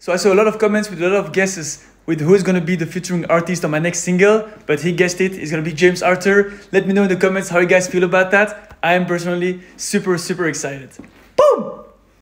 So I saw a lot of comments with a lot of guesses with who is going to be the featuring artist on my next single, but he guessed it, it's going to be James Arthur. Let me know in the comments how you guys feel about that. I am personally super, super excited.